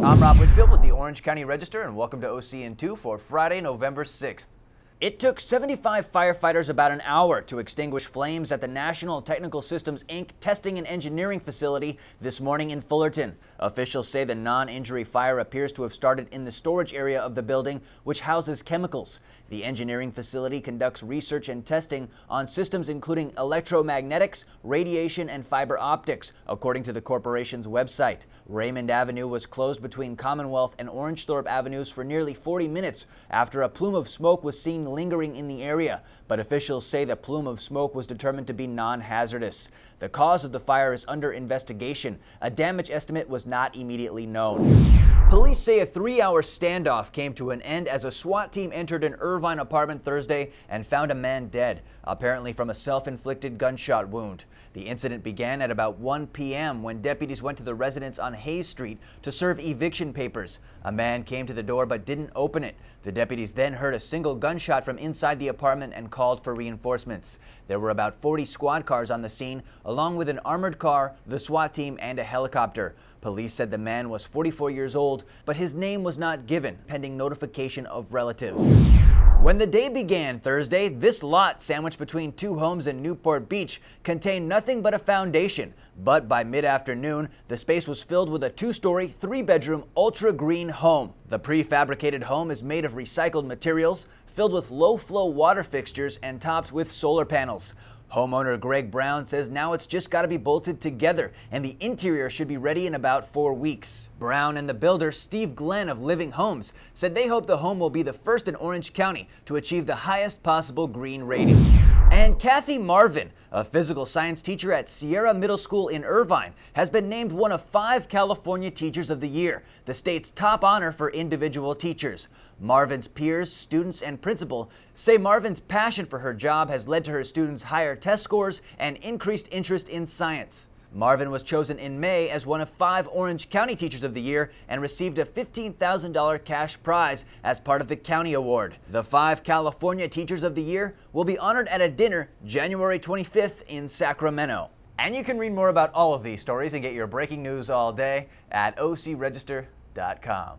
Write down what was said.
I'm Rob Whitfield with the Orange County Register, and welcome to OCN2 for Friday, November 6th. It took 75 firefighters about an hour to extinguish flames at the National Technical Systems Inc. testing and engineering facility this morning in Fullerton. Officials say the non injury fire appears to have started in the storage area of the building, which houses chemicals. The engineering facility conducts research and testing on systems including electromagnetics, radiation, and fiber optics, according to the corporation's website. Raymond Avenue was closed between Commonwealth and Orangethorpe Avenues for nearly 40 minutes after a plume of smoke was seen lingering in the area, but officials say the plume of smoke was determined to be non-hazardous. The cause of the fire is under investigation. A damage estimate was not immediately known. Police say a three hour standoff came to an end as a SWAT team entered an Irvine apartment Thursday and found a man dead, apparently from a self inflicted gunshot wound. The incident began at about 1 p.m. when deputies went to the residence on Hayes Street to serve eviction papers. A man came to the door but didn't open it. The deputies then heard a single gunshot from inside the apartment and called for reinforcements. There were about 40 squad cars on the scene, along with an armored car, the SWAT team, and a helicopter. Police said the man was 44 years old old, but his name was not given, pending notification of relatives. When the day began Thursday, this lot sandwiched between two homes in Newport Beach contained nothing but a foundation. But by mid-afternoon, the space was filled with a two-story, three-bedroom, ultra-green home. The prefabricated home is made of recycled materials, filled with low-flow water fixtures and topped with solar panels. Homeowner Greg Brown says now it's just got to be bolted together and the interior should be ready in about four weeks. Brown and the builder Steve Glenn of Living Homes said they hope the home will be the first in Orange County to achieve the highest possible green rating. And Kathy Marvin, a physical science teacher at Sierra Middle School in Irvine, has been named one of five California Teachers of the Year, the state's top honor for individual teachers. Marvin's peers, students, and principal say Marvin's passion for her job has led to her students' higher test scores and increased interest in science. Marvin was chosen in May as one of five Orange County Teachers of the Year and received a $15,000 cash prize as part of the County Award. The five California Teachers of the Year will be honored at a dinner January 25th in Sacramento. And you can read more about all of these stories and get your breaking news all day at ocregister.com.